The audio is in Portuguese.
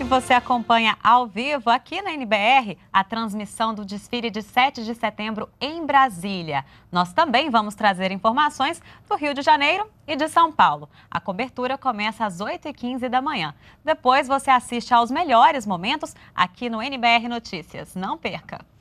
E você acompanha ao vivo aqui na NBR a transmissão do desfile de 7 de setembro em Brasília. Nós também vamos trazer informações do Rio de Janeiro e de São Paulo. A cobertura começa às 8h15 da manhã. Depois você assiste aos melhores momentos aqui no NBR Notícias. Não perca!